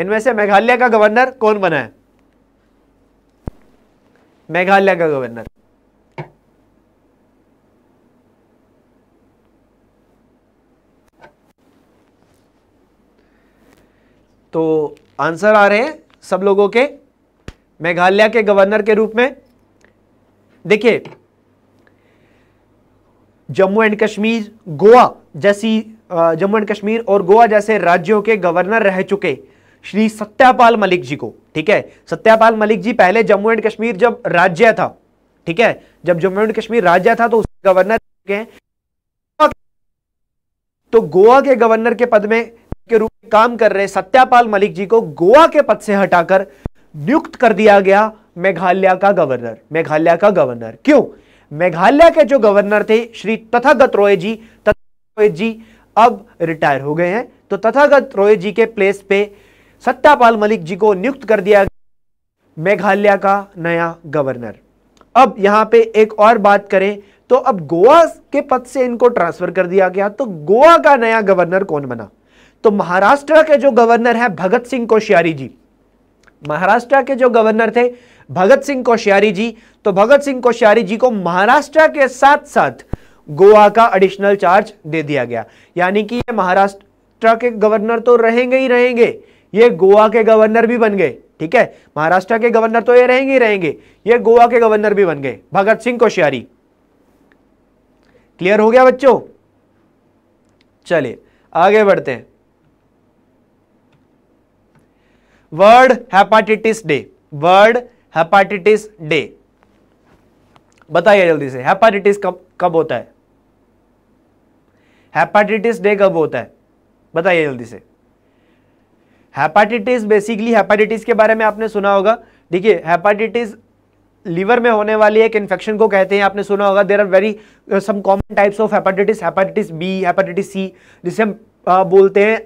इनमें से मेघालय का गवर्नर कौन बना है मेघालय का गवर्नर तो आंसर आ रहे हैं सब लोगों के मेघालय के गवर्नर के रूप में देखिए जम्मू एंड कश्मीर गोवा जैसी जम्मू एंड कश्मीर और गोवा जैसे राज्यों के गवर्नर रह चुके श्री सत्यापाल मलिक जी को ठीक है सत्यापाल मलिक जी पहले जम्मू एंड कश्मीर जब राज्य था ठीक है जब जम्मू एंड कश्मीर राज्य था तो उसके गवर्नर तो गोवा के गवर्नर के पद में काम कर रहे सत्यापाल मलिक जी को गोवा के पद से हटाकर नियुक्त कर दिया गया मेघालय का गवर्नर मेघालय का गवर्नर क्यों मेघालय के जो गवर्नर थे श्री तथागत रॉय जी तथा जी अब रिटायर हो गए हैं तो तथागत रॉय जी के प्लेस पे सत्यापाल मलिक जी को नियुक्त कर दिया मेघालय का नया गवर्नर अब यहां पे एक और बात करें तो अब गोवा के पद से इनको ट्रांसफर कर दिया गया तो गोवा का नया गवर्नर कौन बना तो महाराष्ट्र के जो गवर्नर है भगत सिंह कोश्यारी जी महाराष्ट्र के जो गवर्नर थे भगत सिंह कोश्यारी जी तो भगत सिंह कोश्यारी जी को महाराष्ट्र के साथ साथ गोवा का एडिशनल चार्ज दे दिया गया यानी कि ये महाराष्ट्र के गवर्नर तो रहेंगे ही रहेंगे ये गोवा के गवर्नर भी बन गए ठीक है महाराष्ट्र के गवर्नर तो ये रहेंगे ही रहेंगे ये गोवा के गवर्नर भी बन गए भगत सिंह कोश्यारी क्लियर हो गया बच्चों चलिए आगे बढ़ते हैं world hepatitis day world hepatitis day बताइए जल्दी से हेपाटाइटिस कब कब होता है हेपाटाइटिस डे कब होता है बताइए जल्दी से हेपाटाइटिस बेसिकली हेपाटाइटिस के बारे में आपने सुना होगा देखिए हेपाटाइटिस लीवर में होने वाली एक इन्फेक्शन को कहते हैं आपने सुना होगा there are very some common types of hepatitis hepatitis B hepatitis C जिसे हम uh, बोलते हैं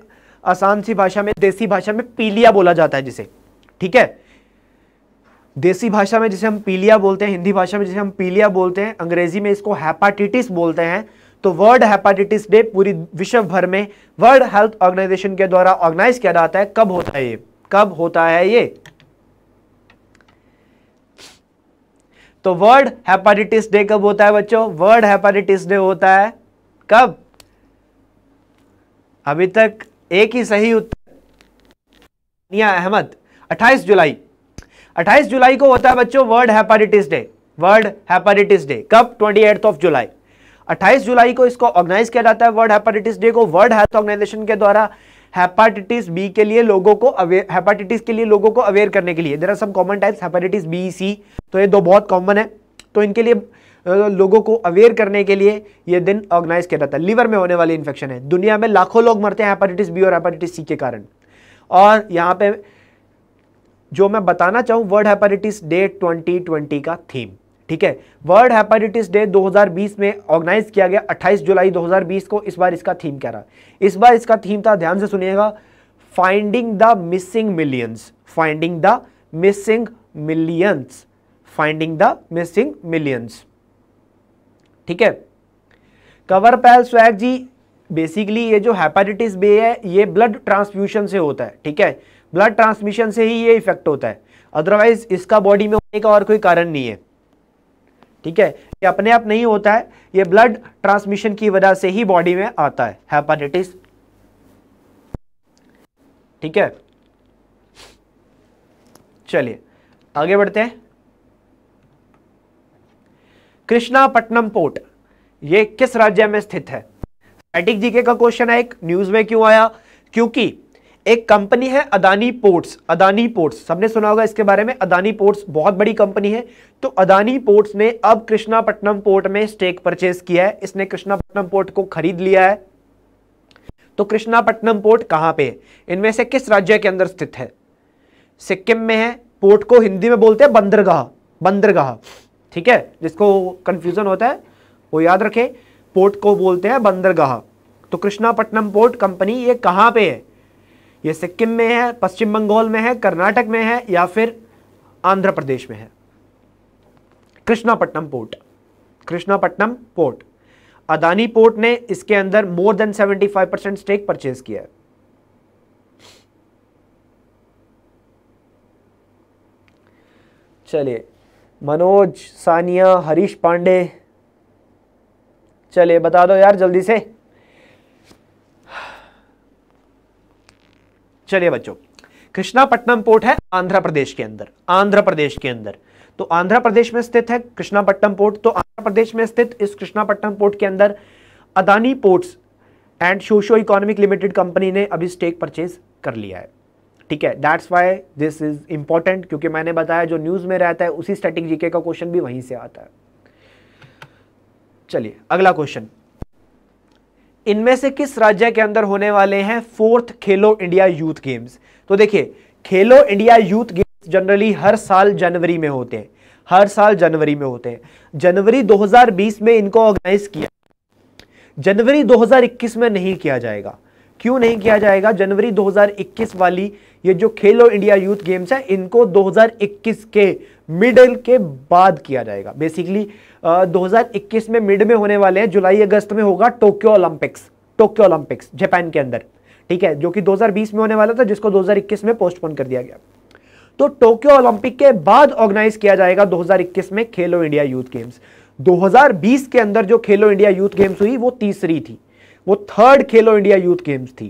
आसान सी भाषा में देसी भाषा में पीलिया बोला जाता है जिसे ठीक है देसी भाषा में जिसे हम पीलिया बोलते हैं हिंदी भाषा में जिसे हम पीलिया बोलते हैं अंग्रेजी में इसको हेपाटिटिस बोलते हैं तो वर्ल्ड हेपाटिटिस डे पूरी विश्व भर में वर्ल्ड हेल्थ ऑर्गेनाइजेशन के द्वारा ऑर्गेनाइज किया जाता है कब होता है ये कब होता है ये तो वर्ल्ड हेपाटिटिस डे कब होता है बच्चों वर्ल्ड हेपाटिटिस डे होता है कब अभी तक एक ही सही उत्तर निया अहमद 28 जुलाई 28 जुलाई को होता है बच्चों world hepatitis day world hepatitis day कब ट्वेंटी ऑफ जुलाई 28 जुलाई को इसको ऑर्गेनाइज किया जाता है वर्ल्ड हेपाटाइटिस डे को वर्ल्ड हेल्थ ऑर्गेनाइजेशन के द्वारा हेपाटाइटिस बी के लिए लोगों को अवेयर हेपाटाइटिस के लिए लोगों को अवेयर करने के लिए there are some common types hepatitis B C तो ये दो बहुत कॉमन है तो इनके लिए लोगों को अवेयर करने के लिए यह दिन ऑर्गेनाइज किया जाता है लीवर में होने वाली इन्फेक्शन है दुनिया में लाखों लोग मरते हैं हेपेटाइटिस बी और हेपेटाइटिस सी के कारण और यहाँ पे जो मैं बताना चाहूँ वर्ल्ड हेपेटाइटिस डे 2020 का थीम ठीक है वर्ल्ड हेपेटाइटिस डे 2020 में ऑर्गेनाइज किया गया 28 जुलाई 2020 को इस बार इसका थीम क्या रहा इस बार इसका थीम था ध्यान से सुनिएगा finding the missing millions finding the missing millions finding the missing millions ठीक है कवर पैल स्वैग जी बेसिकली ये जो हेपेटाइटिस बे है ये ब्लड ट्रांसफ्यूशन से होता है ठीक है ब्लड ट्रांसमिशन से ही ये इफेक्ट होता है अदरवाइज इसका बॉडी में होने का और कोई कारण नहीं है ठीक है ये अपने आप नहीं होता है ये ब्लड ट्रांसमिशन की वजह से ही बॉडी में आता है हेपाटाइटिस ठीक है चलिए आगे बढ़ते हैं कृष्णापट्टनम पोर्ट ये किस राज्य में स्थित है एटिक जीके का क्वेश्चन है एक न्यूज में क्यों आया क्योंकि एक कंपनी है अदानी पोर्ट्स अदानी पोर्ट्स सबने सुना होगा इसके बारे में अदानी पोर्ट्स बहुत बड़ी कंपनी है तो अदानी पोर्ट्स ने अब कृष्णापट्टनम पोर्ट में स्टेक परचेज किया है इसने कृष्णापट्टनम पोर्ट को खरीद लिया है तो कृष्णापट्टनम पोर्ट कहां पे इनमें से किस राज्य के अंदर स्थित है सिक्किम में है पोर्ट को हिंदी में बोलते हैं बंदरगाह बंदरगाह ठीक है जिसको कंफ्यूजन होता है वो याद रखे पोर्ट को बोलते हैं बंदरगाह तो कृष्णापट्टनम पोर्ट कंपनी ये कहाँ पे है ये सिक्किम में है पश्चिम बंगाल में है कर्नाटक में है या फिर आंध्र प्रदेश में है Krishnapatnam port Krishnapatnam port Adani port ने इसके अंदर more than 75 percent stake purchase किया है चलिए मनोज सानिया हरीश पांडे चले बता दो यार जल्दी से चलिए बच्चों कृष्णापट्टनम पोर्ट है आंध्र प्रदेश के अंदर आंध्र प्रदेश के अंदर तो आंध्र प्रदेश में स्थित है कृष्णापट्टनम पोर्ट तो आंध्र प्रदेश में स्थित इस कृष्णापट्टनम पोर्ट के अंदर Adani ports and socio economic limited company ने अभी स्टेक परचेज कर लिया है ठीक है that's why this is important क्योंकि मैंने बताया जो न्यूज़ में रहता है उसी स्टैटिक जीके का क्वेश्चन भी वहीं से आता है चलिए अगला क्वेश्चन इनमें से किस राज्य के अंदर होने वाले हैं fourth Khelo India youth games तो देखिए Khelo India youth games generally हर साल जनवरी में होते हैं हर साल जनवरी में होते हैं जनवरी 2020 में इनको ऑर्गेनाइज किया जनवरी 2021 में नहीं किया जाएगा क्यों नहीं किया जाएगा जनवरी 2021 वाली ये जो खेलो इंडिया यूथ गेम्स है इनको 2021 के मिडल के बाद किया जाएगा बेसिकली आ, 2021 में मिड में होने वाले हैं जुलाई अगस्त में होगा Tokyo Olympics Tokyo Olympics Japan के अंदर ठीक है जो कि 2020 में होने वाला था जिसको 2021 में पोस्टपोन कर दिया गया तो टोक्यो ओलंपिक के बाद ऑर्गेनाइज किया जाएगा 2021 में खेलो इंडिया यूथ गेम्स 2020 के अंदर जो खेलो इंडिया यूथ गेम्स हुई वो तीसरी थी वो third Khelo India youth games थी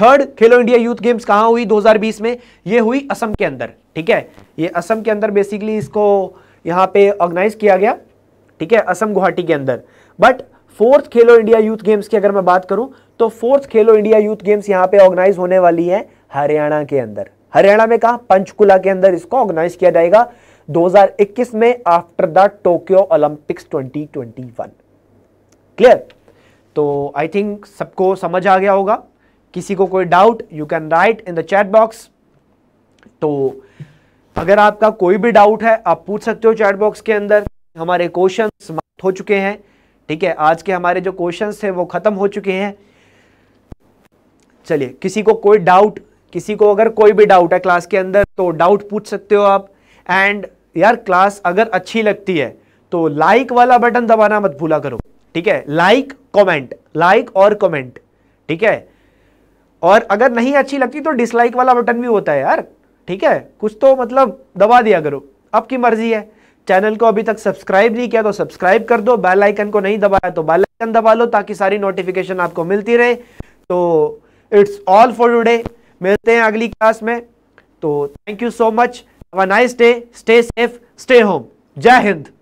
third Khelo India youth games कहाँ हुई 2020 में ये हुई असम के अंदर ठीक है ये असम के अंदर बेसिकली इसको यहां पे ऑर्गेनाइज किया गया ठीक है असम गुवाहाटी के अंदर but fourth Khelo India youth games की अगर मैं बात करूं तो fourth Khelo India youth games यहां पे ऑर्गेनाइज होने वाली है हरियाणा के अंदर हरियाणा में कहा पंचकुला के अंदर इसको ऑर्गेनाइज किया जाएगा 2021 में after the Tokyo Olympics 2021 clear तो आई थिंक सबको समझ आ गया होगा किसी को कोई doubt you can write in the chat box तो अगर आपका कोई भी डाउट है आप पूछ सकते हो चैट बॉक्स के अंदर हमारे क्वेश्चन समाप्त हो चुके हैं ठीक है आज के हमारे जो क्वेश्चन थे वो ख़त्म हो चुके हैं चलिए किसी को कोई डाउट किसी को अगर कोई भी डाउट है क्लास के अंदर तो डाउट पूछ सकते हो आप एंड यार क्लास अगर अच्छी लगती है तो लाइक वाला बटन दबाना मत भूला करो ठीक है लाइक कमेंट लाइक और कमेंट ठीक है और अगर नहीं अच्छी लगती तो डिसलाइक वाला बटन भी होता है यार ठीक है कुछ तो मतलब दबा दिया करो आपकी मर्जी है चैनल को अभी तक सब्सक्राइब नहीं किया तो सब्सक्राइब कर दो बेल आइकन को नहीं दबाया तो बेल आइकन दबा लो ताकि सारी नोटिफिकेशन आपको मिलती रहे तो इट्स ऑल फॉर टुडे मिलते हैं अगली क्लास में तो thank you so much have a nice day stay safe stay home जय हिंद